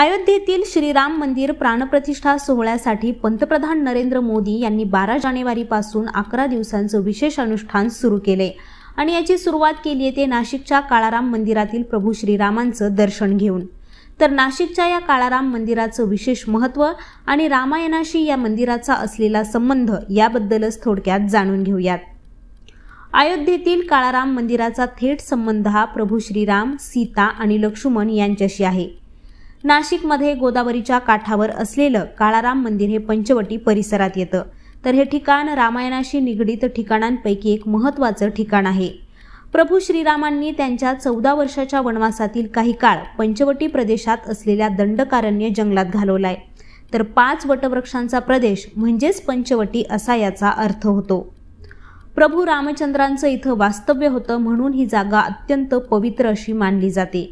अयोध्येतील श्रीराम मंदिर प्राणप्रतिष्ठा सोहळ्यासाठी पंतप्रधान नरेंद्र मोदी यांनी बारा जानेवारीपासून अकरा दिवसांचं विशेष अनुष्ठान सुरू केले आणि याची सुरुवात केली आहे ते नाशिकच्या काळाराम मंदिरातील प्रभू श्रीरामांचं दर्शन घेऊन तर नाशिकच्या या काळाराम मंदिराचं विशेष महत्त्व आणि रामायणाशी या मंदिराचा असलेला संबंध याबद्दलच थोडक्यात जाणून घेऊयात अयोध्येतील काळाराम मंदिराचा थेट संबंध हा प्रभू श्रीराम सीता आणि लक्ष्मण यांच्याशी आहे नाशिकमध्ये गोदावरीच्या काठावर असलेलं काळाराम मंदिर हे पंचवटी परिसरात येतं तर हे ठिकाण रामायणाशी निगडीत ठिकाणांपैकी एक महत्त्वाचं ठिकाण आहे प्रभू श्रीरामांनी त्यांच्या चौदा वर्षाच्या वनवासातील काही काळ पंचवटी प्रदेशात असलेल्या दंडकारण्य जंगलात घालवलाय तर पाच वटवृक्षांचा प्रदेश म्हणजेच पंचवटी असा याचा अर्थ होतो प्रभू रामचंद्रांचं इथं वास्तव्य होतं म्हणून ही जागा अत्यंत पवित्र अशी मानली जाते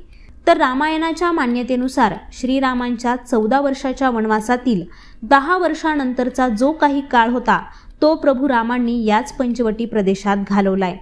तर रामायणाच्या मान्यतेनुसार श्रीरामांच्या चौदा वर्षाच्या वनवासातील दहा वर्षानंतरचा जो काही काळ होता तो प्रभू रामांनी याच पंचवटी प्रदेशात घालवलाय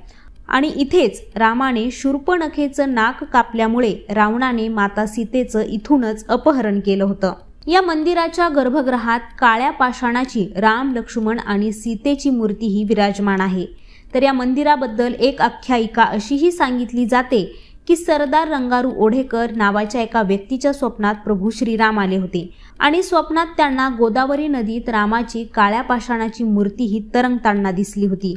आणि इथेच रामाने शूर्पणखेचं नाक कापल्यामुळे रावणाने माता सीतेचं इथूनच अपहरण केलं होतं या मंदिराच्या गर्भगृहात काळ्या पाषाणाची राम लक्ष्मण आणि सीतेची मूर्तीही विराजमान आहे तर या मंदिराबद्दल एक आख्यायिका अशीही सांगितली जाते की सरदार रंगारू ओढेकर नावाच्या एका व्यक्तीच्या स्वप्नात प्रभू श्रीराम आले होते आणि स्वप्नात त्यांना गोदावरी नदीत रामाची काळ्या पाषाणाची मूर्ती ही तरंगताना दिसली होती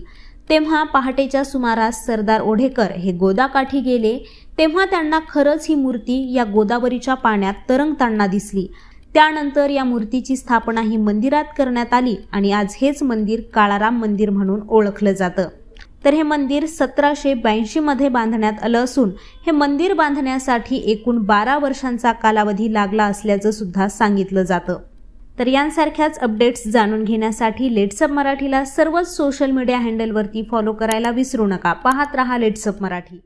तेव्हा पहाटेच्या सुमारास सरदार ओढेकर हे गोदाकाठी गेले तेव्हा त्यांना खरंच ही मूर्ती या गोदावरीच्या पाण्यात तरंगताना दिसली त्यानंतर या मूर्तीची स्थापना ही मंदिरात करण्यात आली आणि आज हेच मंदिर काळाराम मंदिर म्हणून ओळखलं जातं तर हे मंदिर सतराशे ब्याऐंशीमध्ये बांधण्यात आलं असून हे मंदिर बांधण्यासाठी एकूण बारा वर्षांचा कालावधी लागला असल्याचं सुद्धा सांगितलं जातं तर यांसारख्याच अपडेट्स जाणून घेण्यासाठी लेट्सअप मराठीला सर्वच सोशल मीडिया हँडलवरती फॉलो करायला विसरू नका पाहत रहा लेट्सअप मराठी